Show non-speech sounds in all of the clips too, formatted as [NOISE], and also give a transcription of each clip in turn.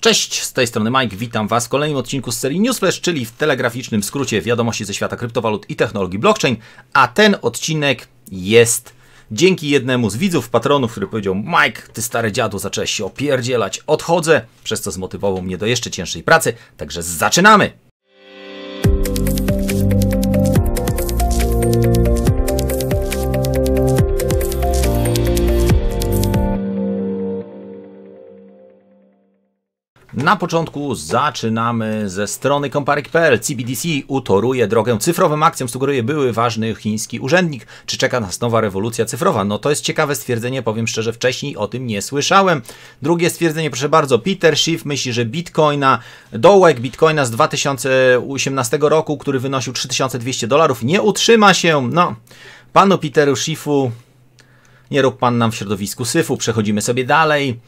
Cześć, z tej strony Mike, witam Was w kolejnym odcinku z serii Newsflash, czyli w telegraficznym skrócie wiadomości ze świata kryptowalut i technologii blockchain, a ten odcinek jest dzięki jednemu z widzów, patronów, który powiedział Mike, ty stary dziadu, zacząłeś się opierdzielać, odchodzę, przez co zmotywował mnie do jeszcze cięższej pracy, także zaczynamy! Na początku zaczynamy ze strony Comparek.pl. CBDC utoruje drogę cyfrowym akcjom, sugeruje były ważny chiński urzędnik. Czy czeka nas nowa rewolucja cyfrowa? No to jest ciekawe stwierdzenie, powiem szczerze, wcześniej o tym nie słyszałem. Drugie stwierdzenie, proszę bardzo, Peter Schiff myśli, że bitcoina, dołek bitcoina z 2018 roku, który wynosił 3200 dolarów, nie utrzyma się. No, panu Peteru Schiffu, nie rób pan nam w środowisku syfu, przechodzimy sobie dalej.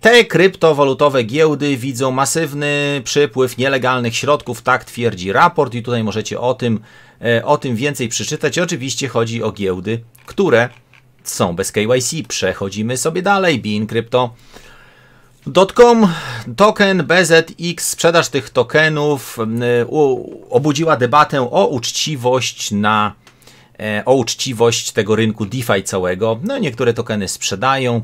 Te kryptowalutowe giełdy widzą masywny przypływ nielegalnych środków, tak twierdzi raport i tutaj możecie o tym, e, o tym więcej przeczytać. Oczywiście chodzi o giełdy, które są bez KYC. Przechodzimy sobie dalej. bincrypto.com, Dotcom token BZX, sprzedaż tych tokenów obudziła debatę o uczciwość na e, o uczciwość tego rynku DeFi całego. No niektóre tokeny sprzedają.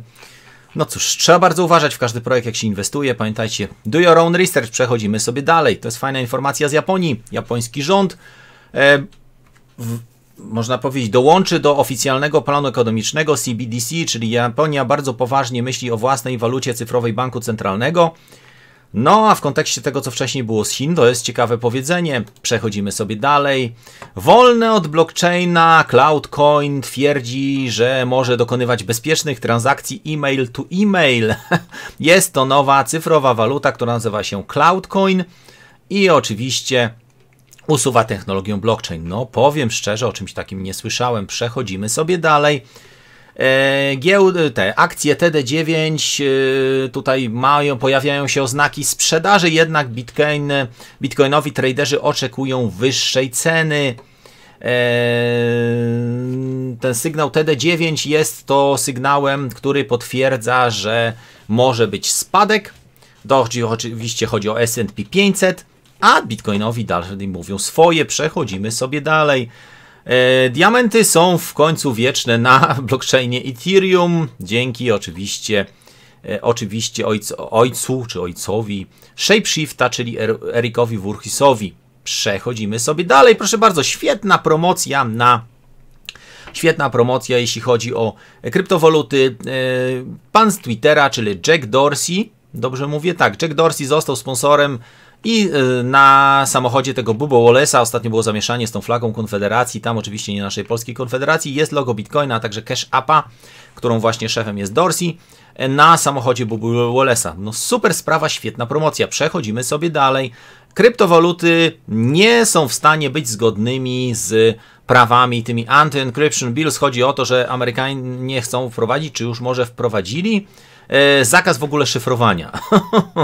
No cóż, trzeba bardzo uważać w każdy projekt, jak się inwestuje. Pamiętajcie, do your own research. Przechodzimy sobie dalej. To jest fajna informacja z Japonii. Japoński rząd, e, w, można powiedzieć, dołączy do oficjalnego planu ekonomicznego CBDC, czyli Japonia bardzo poważnie myśli o własnej walucie cyfrowej banku centralnego. No a w kontekście tego, co wcześniej było z Chin, to jest ciekawe powiedzenie. Przechodzimy sobie dalej. Wolne od blockchaina CloudCoin twierdzi, że może dokonywać bezpiecznych transakcji e-mail to e-mail. [LAUGHS] Jest to nowa cyfrowa waluta, która nazywa się CloudCoin i oczywiście usuwa technologię blockchain. No powiem szczerze, o czymś takim nie słyszałem. Przechodzimy sobie dalej. E, giełdy, te akcje TD9 e, tutaj mają, pojawiają się oznaki sprzedaży, jednak Bitcoin, Bitcoinowi traderzy oczekują wyższej ceny. E, ten sygnał TD9 jest to sygnałem, który potwierdza, że może być spadek. Dochodzi oczywiście chodzi o S&P 500, a Bitcoinowi dalej mówią swoje, przechodzimy sobie dalej. E, diamenty są w końcu wieczne na [LAUGHS] blockchainie Ethereum, dzięki oczywiście e, oczywiście ojcu, ojcu czy ojcowi Shapeshifta, czyli er, Erikowi Wurchisowi. Przechodzimy sobie dalej. Proszę bardzo, świetna promocja na świetna promocja, jeśli chodzi o kryptowaluty. E, pan z Twittera, czyli Jack Dorsey, dobrze mówię? Tak, Jack Dorsey został sponsorem i y, na samochodzie tego Bubo Wallace'a ostatnio było zamieszanie z tą flagą Konfederacji, tam oczywiście nie naszej polskiej Konfederacji, jest logo Bitcoina, a także Cash Appa, którą właśnie szefem jest Dorsey, na samochodzie Bubo Wallace'a. No super sprawa, świetna promocja. Przechodzimy sobie dalej. Kryptowaluty nie są w stanie być zgodnymi z prawami, tymi anti-encryption bills. Chodzi o to, że Amerykanie nie chcą wprowadzić, czy już może wprowadzili E, zakaz w ogóle szyfrowania.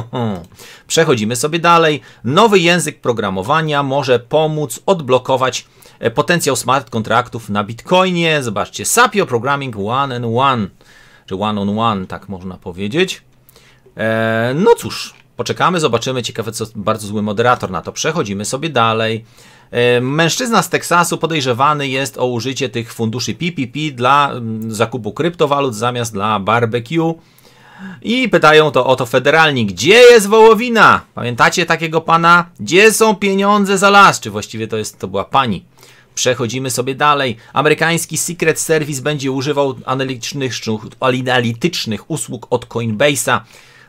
[LAUGHS] Przechodzimy sobie dalej. Nowy język programowania może pomóc odblokować e, potencjał smart kontraktów na Bitcoinie. Zobaczcie, Sapio Programming One and One, czy One on One, tak można powiedzieć. E, no cóż, poczekamy, zobaczymy. Ciekawe, co bardzo zły moderator na to. Przechodzimy sobie dalej. Mężczyzna z Teksasu podejrzewany jest o użycie tych funduszy PPP dla mm, zakupu kryptowalut zamiast dla barbecue. I pytają to o to federalni, gdzie jest wołowina? Pamiętacie takiego pana? Gdzie są pieniądze za las? Czy właściwie to, jest, to była pani? Przechodzimy sobie dalej. Amerykański Secret Service będzie używał analitycznych, analitycznych usług od Coinbase'a.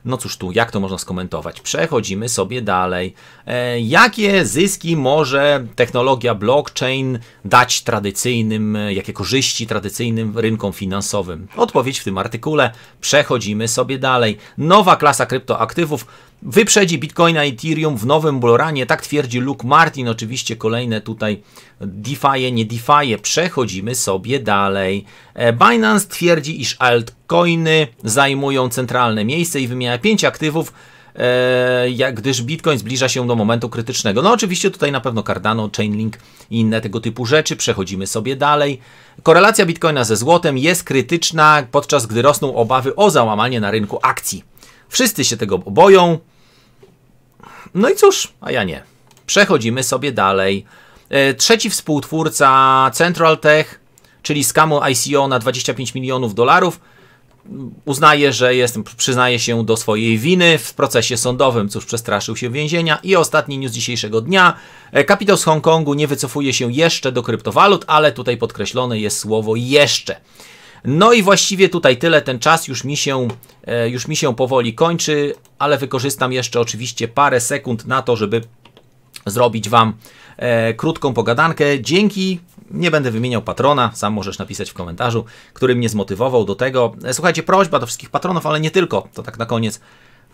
No cóż tu, jak to można skomentować? Przechodzimy sobie dalej. E, jakie zyski może technologia blockchain dać tradycyjnym, e, jakie korzyści tradycyjnym rynkom finansowym? Odpowiedź w tym artykule. Przechodzimy sobie dalej. Nowa klasa kryptoaktywów wyprzedzi Bitcoina i Ethereum w nowym Boloranie, tak twierdzi Luke Martin. Oczywiście kolejne tutaj DeFi, nie DeFi, przechodzimy sobie dalej. E, Binance twierdzi, iż altcoiny zajmują centralne miejsce i wymienia pięć aktywów, e, jak gdyż Bitcoin zbliża się do momentu krytycznego. No oczywiście tutaj na pewno Cardano, Chainlink i inne tego typu rzeczy. Przechodzimy sobie dalej. Korelacja Bitcoina ze złotem jest krytyczna, podczas gdy rosną obawy o załamanie na rynku akcji. Wszyscy się tego boją. No i cóż, a ja nie. Przechodzimy sobie dalej. E, trzeci współtwórca Central Tech, czyli skamu ICO na 25 milionów dolarów, uznaje, że jest, przyznaje się do swojej winy w procesie sądowym, cóż przestraszył się więzienia. I ostatni news dzisiejszego dnia. E, kapitał z Hongkongu nie wycofuje się jeszcze do kryptowalut, ale tutaj podkreślone jest słowo jeszcze. No i właściwie tutaj tyle, ten czas już mi się, e, już mi się powoli kończy, ale wykorzystam jeszcze oczywiście parę sekund na to, żeby zrobić Wam e, krótką pogadankę. Dzięki, nie będę wymieniał patrona, sam możesz napisać w komentarzu, który mnie zmotywował do tego. E, słuchajcie, prośba do wszystkich patronów, ale nie tylko, to tak na koniec.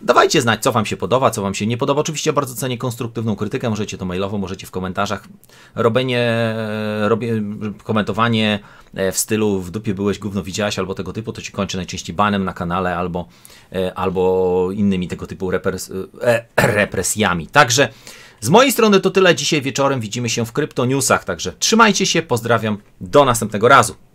Dawajcie znać, co Wam się podoba, co Wam się nie podoba. Oczywiście bardzo cenię konstruktywną krytykę, możecie to mailowo, możecie w komentarzach. Robienie, e, robię, komentowanie e, w stylu w dupie byłeś, gówno widziałaś albo tego typu, to się kończy najczęściej banem na kanale albo, e, albo innymi tego typu repres, [CLEARS THROAT] represjami. Także z mojej strony to tyle. Dzisiaj wieczorem widzimy się w Newsach. także trzymajcie się, pozdrawiam, do następnego razu.